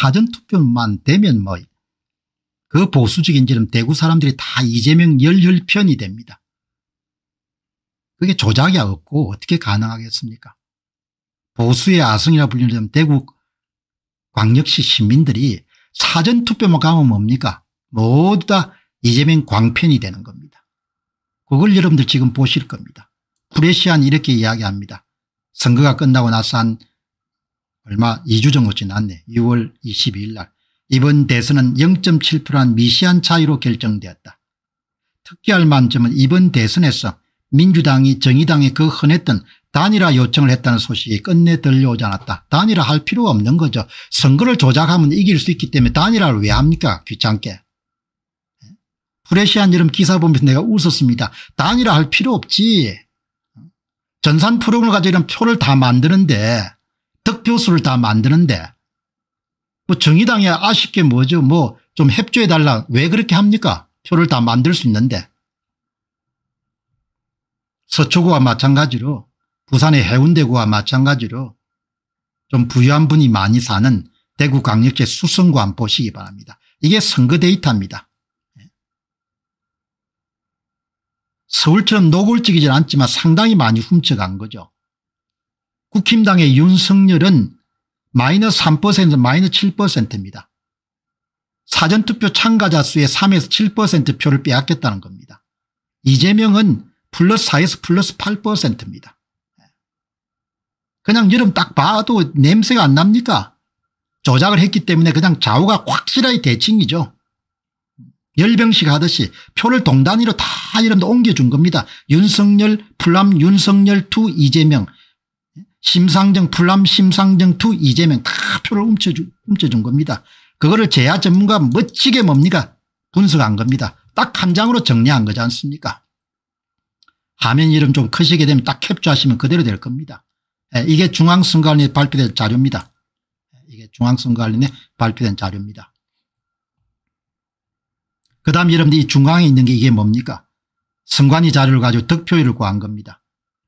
사전투표만 되면 뭐그 보수적인 지금 대구 사람들이 다 이재명 열혈 편이 됩니다. 그게 조작이 없고 어떻게 가능하겠습니까 보수의 아성이라 불리는 대구 광역시 시민들이 사전투표만 가면 뭡니까 모두 다 이재명 광편이 되는 겁니다. 그걸 여러분들 지금 보실 겁니다. 프레시안 이렇게 이야기합니다. 선거가 끝나고 나서 한 얼마 2주 정도 지났네 6월 22일 날 이번 대선은 0.7%란 미시한 차이로 결정되었다. 특기할 만점은 이번 대선에서 민주당이 정의당에 그 흔했던 단일화 요청을 했다는 소식이 끝내 들려오지 않았다. 단일화 할 필요가 없는 거죠. 선거를 조작하면 이길 수 있기 때문에 단일화를 왜 합니까 귀찮게. 프레시한 여름 기사 보면서 내가 웃었습니다. 단일화 할 필요 없지. 전산 프로그램을 가지고 이런 표를 다 만드는데 득표수를 다 만드는데 뭐 정의당이 아쉽게 뭐죠 뭐좀 협조해달라 왜 그렇게 합니까 표를 다 만들 수 있는데 서초구와 마찬가지로 부산의 해운대구와 마찬가지로 좀 부유한 분이 많이 사는 대구 강력제 수성구 한 보시기 바랍니다. 이게 선거 데이터입니다. 예. 서울처럼 노골적이진 않지만 상당히 많이 훔쳐간 거죠. 국힘당의 윤석열은 마이너스 3% 마이너스 7%입니다. 사전투표 참가자 수의 3에서 7%표를 빼앗겼다는 겁니다. 이재명은 플러스 4에서 플러스 8%입니다. 그냥 여름 딱 봐도 냄새가 안 납니까? 조작을 했기 때문에 그냥 좌우가 확실하게 대칭이죠. 열병식 하듯이 표를 동단위로 다 이름도 옮겨준 겁니다. 윤석열 플람 윤석열 투 이재명 심상정 풀남 심상정 투 이재명 다 표를 훔쳐주, 훔쳐준 겁니다. 그거를 제야 전문가 멋지게 뭡니까 분석한 겁니다. 딱 한 장으로 정리한 거지 않습니까 화면 이름 좀 크시게 되면 딱 캡처하시면 그대로 될 겁니다. 예, 이게 중앙선관위 발표된 자료입니다. 예, 이게 중앙선관위에 발표된 자료입니다. 그 다음 여러분들이 중앙에 있는 게 이게 뭡니까 선관위 자료를 가지고 득표율을 구한 겁니다.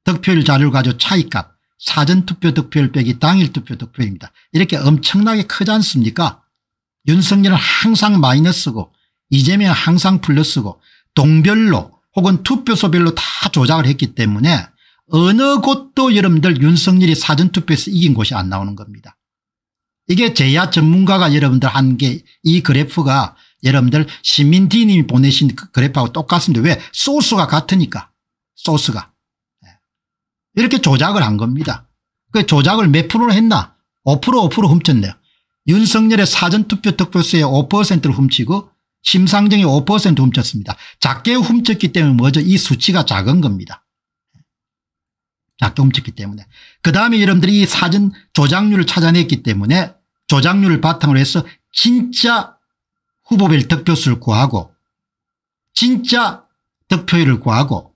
득표율 자료를 가지고 차이값 사전투표 득표율 빼기 당일 투표 득표입니다. 이렇게 엄청나게 크지 않습니까 윤석열은 항상 마이너스고 이재명은 항상 플러스고 동별로 혹은 투표소별로 다 조작을 했기 때문에 어느 곳도 여러분들 윤석열이 사전투표에서 이긴 곳이 안 나오는 겁니다. 이게 제야 전문가가 여러분들 한 게 이 그래프가 여러분들 시민디님이 보내신 그 그래프하고 똑같습니다. 왜? 소스가 같으니까. 소스가. 이렇게 조작을 한 겁니다. 그 조작을 몇 프로로 했나 5% 5% 훔쳤네요. 윤석열의 사전투표 득표수의 5%를 훔치고 심상정이 5% 훔쳤습니다. 작게 훔쳤기 때문에 뭐죠 이 수치가 작은 겁니다. 작게 훔쳤기 때문에 그다음에 여러분들이 이 사전 조작률을 찾아냈기 때문에 조작률을 바탕으로 해서 진짜 후보별 득표수를 구하고 진짜 득표율을 구하고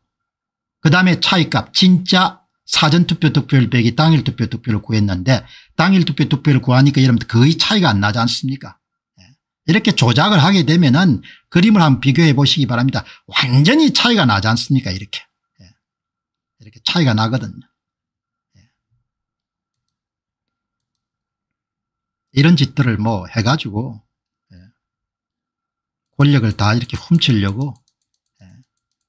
그 다음에 차이값 진짜 사전투표 득표율 빼기 당일 투표 득표를 구했는데 당일 투표 득표를 구하니까 여러분들 거의 차이가 안 나지 않습니까 예. 이렇게 조작을 하게 되면 은 그림을 한번 비교해 보시기 바랍니다. 완전히 차이가 나지 않습니까 이렇게 예. 이렇게 차이가 나거든요. 예. 이런 짓들을 뭐 해가지고 권력을 다 이렇게 훔치려고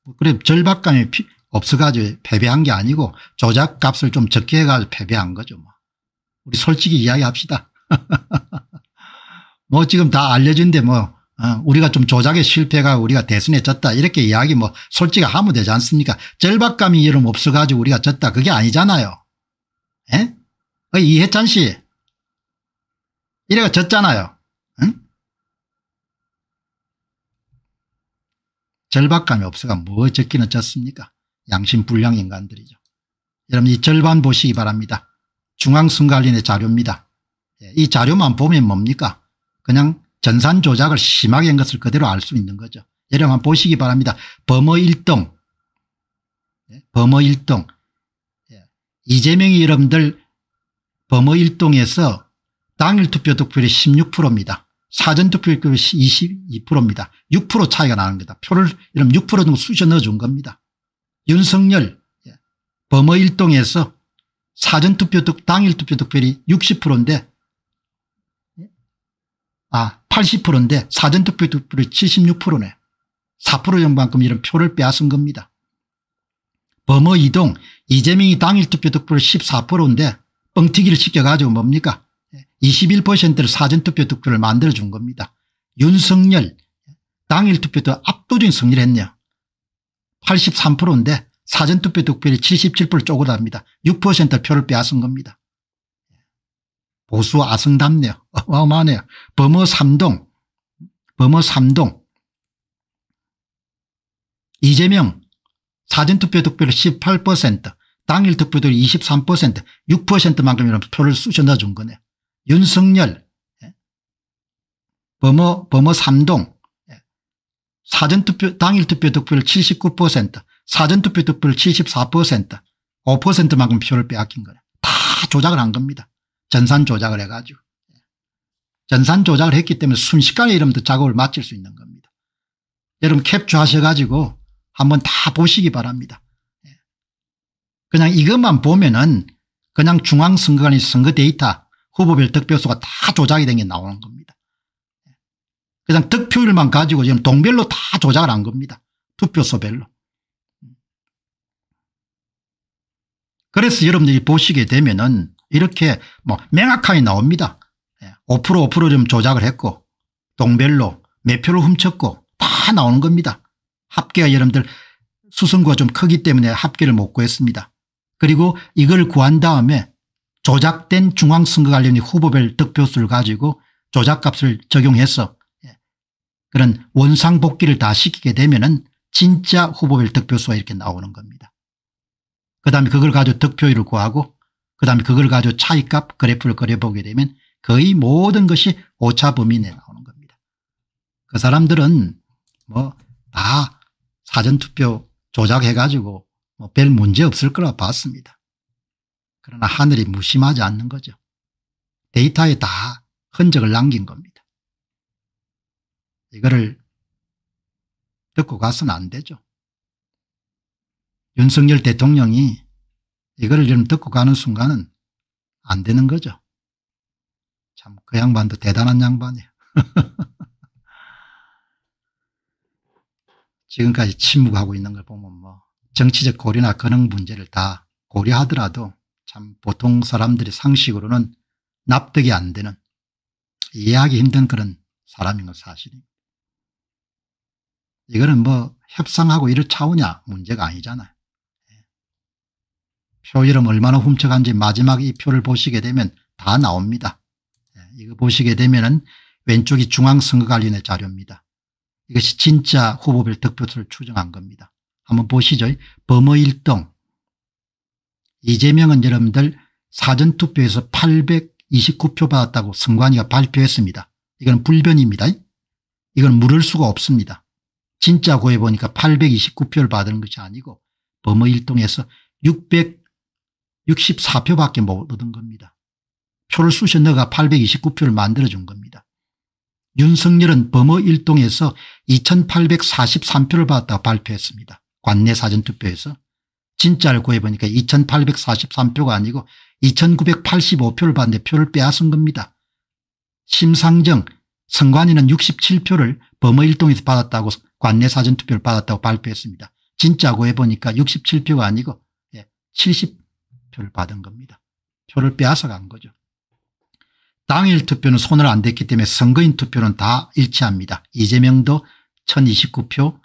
뭐 그래 절박감이 피, 없어가지고 패배한 게 아니고 조작값을 좀 적게 해가지고 패배한 거죠. 뭐. 우리 솔직히 이야기합시다. 뭐 지금 다 알려진데 뭐 어, 우리가 좀 조작에 실패가 우리가 대선에 졌다 이렇게 이야기 뭐 솔직히 하면 되지 않습니까 절박감이 이름 없어가지고 우리가 졌다 그게 아니잖아요. 에? 예? 어, 이해찬 씨 이래가 졌잖아요. 응? 절박감이 없어가 뭐적기는 졌습니까 양심불량 인간들이죠. 여러분 이 절반 보시기 바랍니다. 중앙선관위의 자료입니다. 예, 이 자료만 보면 뭡니까 그냥 전산 조작을 심하게 한 것을 그대로 알 수 있는 거죠. 여러분 보시기 바랍니다. 범어 1동 예, 범어 1동 예, 이재명이 여러분들 범어 1동에서 당일 투표 득표율이 16%입니다. 사전 투표율이 22%입니다. 6% 차이가 나는 겁니다. 표를 여러분 6% 정도 쑤셔 넣어준 겁니다. 윤석열 범어일동에서 사전투표 득 당일투표 득표율이 60%인데 아 80%인데 사전투표 득표율이 76%네. 4% 정도만큼 이런 표를 빼앗은 겁니다. 범어 이동 이재명이 당일투표 득표율 14%인데 뻥튀기를 시켜가지고 뭡니까 21%를 사전투표 득표를 만들어준 겁니다. 윤석열 당일투표도 압도적인 승리를 했네요. 83%인데 사전투표 득표율이 77% 쪼그랍니다. 6% 표를 빼앗은 겁니다. 보수 아승답네요. 어마어마하네요. 범어 3동 범어 3동 이재명 사전투표 득표율 18% 당일 득표율 23% 6%만큼이나 표를 쑤셔 넣어준 거네요. 윤석열 예. 범어 범어 3동 사전투표 당일투표 득표율 79% 사전투표 득표율 74% 5%만큼 표를 빼앗긴 거예요다 조작을 한 겁니다. 전산 조작을 해가지고. 전산 조작을 했기 때문에 순식간에 여러분들 작업을 마칠 수 있는 겁니다. 여러분 캡처하셔가지고 한번 다 보시기 바랍니다. 예. 그냥 이것만 보면은 그냥 중앙선거관이 선거 데이터 후보별 득표수가 다 조작이 된 게 나오는 겁니다. 그냥 득표율만 가지고 지금 동별로 다 조작을 한 겁니다. 투표소별로. 그래서 여러분들이 보시게 되면은 이렇게 뭐 명확하게 나옵니다. 5% 예, 5%좀 조작을 했고 동별로 몇 표를 훔쳤고 다 나오는 겁니다. 합계가 여러분들 수승구가 좀 크기 때문에 합계를 못 구했습니다. 그리고 이걸 구한 다음에 조작된 중앙선거관련의 후보별 득표수를 가지고 조작값을 적용해서 그런 원상복귀를 다 시키게 되면 은 진짜 후보별 득표수가 이렇게 나오는 겁니다. 그 다음에 그걸 가지고 득표율을 구하고 그 다음에 그걸 가지고 차이값 그래프를 그려보게 되면 거의 모든 것이 오차 범위 내에 나오는 겁니다. 그 사람들은 뭐 다 사전투표 조작해가지고 뭐 별 문제 없을 거라 봤습니다. 그러나 하늘이 무심하지 않는 거죠. 데이터에 다 흔적을 남긴 겁니다. 이거를 듣고 가서는 안 되죠. 윤석열 대통령이 이거를 좀 듣고 가는 순간은 안 되는 거죠. 참 그 양반도 대단한 양반이에요. 지금까지 침묵하고 있는 걸 보면 뭐 정치적 고려나 근원 문제를 다 고려하더라도 참 보통 사람들의 상식으로는 납득이 안 되는 이해하기 힘든 그런 사람인 건 사실입니다. 이거는 뭐 협상하고 이럴 차우냐 문제가 아니잖아요. 예. 표 이름 얼마나 훔쳐간지 마지막 이 표를 보시게 되면 다 나옵니다. 예, 이거 보시게 되면 은 왼쪽이 중앙선거관리의 자료입니다. 이것이 진짜 후보별 득표수를 추정한 겁니다. 한번 보시죠. 범어 1등 이재명은 여러분들 사전투표에서 829표 받았다고 선관위가 발표했습니다. 이건 불변입니다. 이건 물을 수가 없습니다. 진짜 구해보니까 829표를 받은 것이 아니고 범어일동에서 664표밖에 못 얻은 겁니다. 표를 쑤셔 너가 829표를 만들어준 겁니다. 윤석열은 범어일동에서 2843표를 받았다고 발표했습니다. 관내 사전투표에서. 진짜를 구해보니까 2843표가 아니고 2985표를 받는데 표를 빼앗은 겁니다. 심상정, 선관위는 67표를 범어일동에서 받았다고 관내 사전투표를 받았다고 발표했습니다. 진짜고 해보니까 67표가 아니고 70표를 예, 받은 겁니다. 표를 빼앗아간 거죠. 당일 투표는 손을 안 댔기 때문에 선거인 투표는 다 일치합니다. 이재명도 1029표,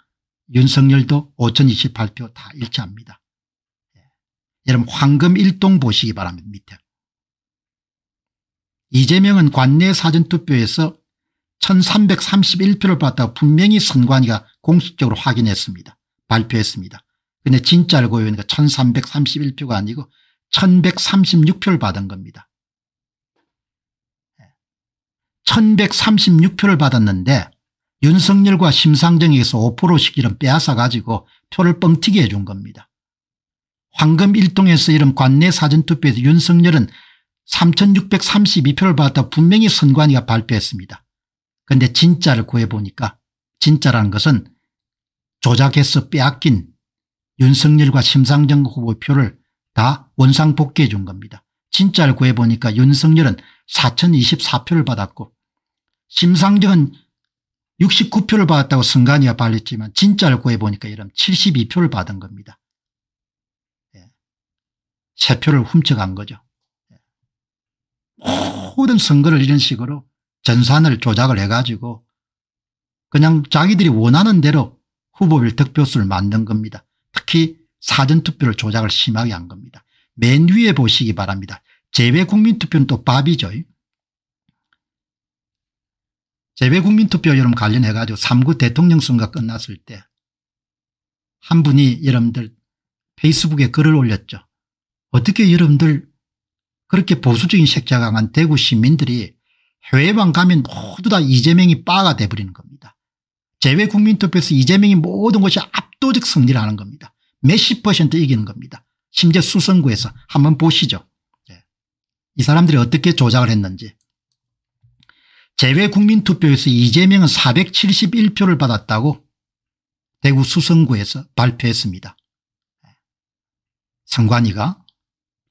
윤석열도 5028표 다 일치합니다. 예. 여러분 황금 일동 보시기 바랍니다. 밑에. 이재명은 관내 사전투표에서 1331표를 받았다고 분명히 선관위가 공식적으로 확인했습니다. 발표했습니다. 근데 진짜 알고 보니까 1331표가 아니고 1136표를 받은 겁니다. 1136표를 예. 받았는데 윤석열과 심상정에게서 5%씩 이름 빼앗아가지고 표를 뻥튀기 해준 겁니다. 황금 일동에서 이름 관내 사전투표에서 윤석열은 3632표를 받았다 분명히 선관위가 발표했습니다. 근데 진짜를 구해보니까 진짜라는 것은 조작해서 빼앗긴 윤석열과 심상정 후보 표를 다 원상복귀해 준 겁니다. 진짜를 구해보니까 윤석열은 4024표를 받았고 심상정은 69표를 받았다고 승관이가 발렸지만 진짜를 구해보니까 이런 72표를 받은 겁니다. 예. 표를 훔쳐간 거죠. 예. 모든 선거를 이런 식으로 전산을 조작을 해가지고 그냥 자기들이 원하는 대로 후보별 득표수를 만든 겁니다. 특히 사전투표를 조작을 심하게 한 겁니다. 맨 위에 보시기 바랍니다. 재외국민투표는 또 밥이죠. 재외국민투표 여러분 관련해가지고 3구 대통령 선거 끝났을 때 한 분이 여러분들 페이스북에 글을 올렸죠. 어떻게 여러분들 그렇게 보수적인 색자 강한 대구 시민들이 해외방 가면 모두 다 이재명이 빠가 돼버리는 겁니다. 재외 국민투표에서 이재명이 모든 것이 압도적 승리를 하는 겁니다. 몇십 퍼센트 이기는 겁니다. 심지어 수성구에서 한번 보시죠. 예. 이 사람들이 어떻게 조작을 했는지. 재외 국민투표에서 이재명은 471표를 받았다고 대구 수성구에서 발표했습니다. 예. 선관위가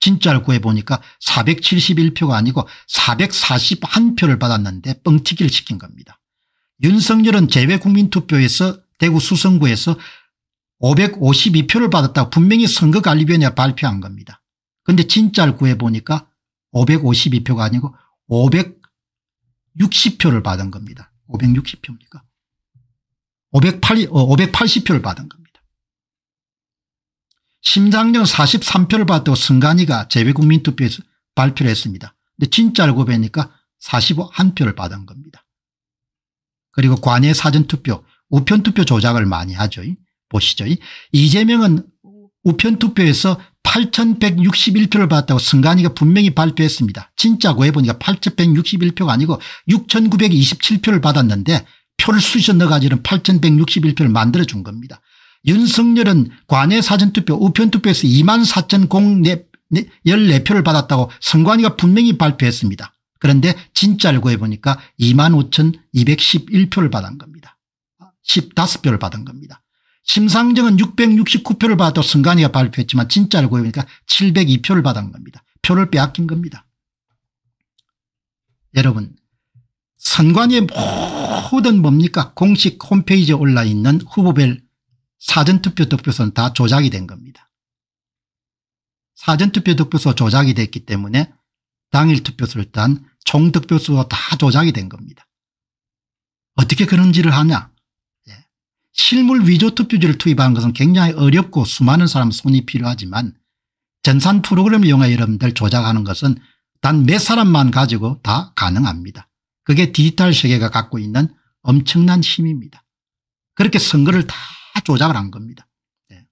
진짜를 구해보니까 471표가 아니고 441표를 받았는데 뻥튀기를 시킨 겁니다. 윤석열은 재외국민투표에서 대구 수성구에서 552표를 받았다고 분명히 선거관리위원회가 발표한 겁니다. 그런데 진짜를 구해보니까 552표가 아니고 560표를 받은 겁니다. 560표입니까? 580, 580표를 받은 겁니다. 심장정 43표를 받고 승관이가 재외국민투표에서 발표를 했습니다. 근데 진짜 로고 보니까 41표를 받은 겁니다. 그리고 관외 사전투표 우편투표 조작을 많이 하죠. 보시죠. 이재명은 우편투표에서 8161표를 받았다고 승관이가 분명히 발표했습니다. 진짜 고해보니까 8161표가 아니고 6927표를 받았는데 표를 수셔 넣어가지는 8161표를 만들어준 겁니다. 윤석열은 관외 사전투표 우편투표에서 2만 4,014표를 받았다고 선관위가 분명히 발표했습니다. 그런데 진짜를 구해보니까 2만 5,211표를 받은 겁니다. 15표를 받은 겁니다. 심상정은 669표를 받아 선관위가 발표했지만 진짜를 구해보니까 702표를 받은 겁니다. 표를 빼앗긴 겁니다. 여러분 선관위의 모든 뭡니까 공식 홈페이지에 올라있는 후보별 사전투표 득표소는다 조작이 된 겁니다. 사전투표 득표소 조작이 됐기 때문에 당일 투표수를 딴 총득표수가 다 조작이 된 겁니다. 어떻게 그런 지를 하냐 예. 실물 위조 투표지를 투입하는 것은 굉장히 어렵고 수많은 사람 손이 필요하지만 전산 프로그램을 이용해 여러분들 조작하는 것은 단 몇 사람만 가지고 다 가능합니다. 그게 디지털 세계가 갖고 있는 엄청난 힘입니다. 그렇게 선거를 다 조작을 한 겁니다. 네.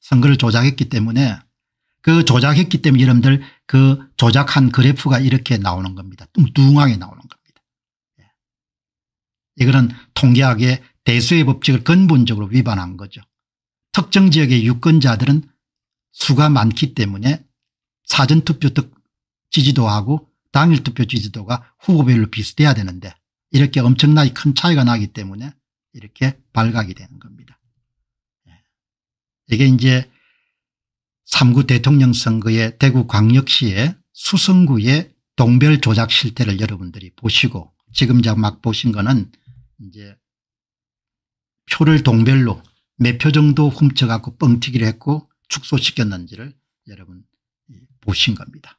선거를 조작했기 때문에 그 조작했기 때문에 여러분들 그 조작한 그래프가 이렇게 나오는 겁니다. 뚱뚱하게 나오는 겁니다. 네. 이거는 통계학의 대수의 법칙을 근본적으로 위반한 거죠. 특정 지역의 유권자들은 수가 많기 때문에 사전투표 지지도하고 당일투표 지지도가 후보별로 비슷해야 되는데 이렇게 엄청나게 큰 차이가 나기 때문에 이렇게 발각이 되는 겁니다. 예. 이게 이제 3구 대통령 선거의 대구 광역시의 수성구의 동별 조작 실태를 여러분들이 보시고 지금 막 보신 거는 이제 표를 동별로 몇 표 정도 훔쳐갖고 뻥튀기를 했고 축소시켰는지를 여러분 보신 겁니다.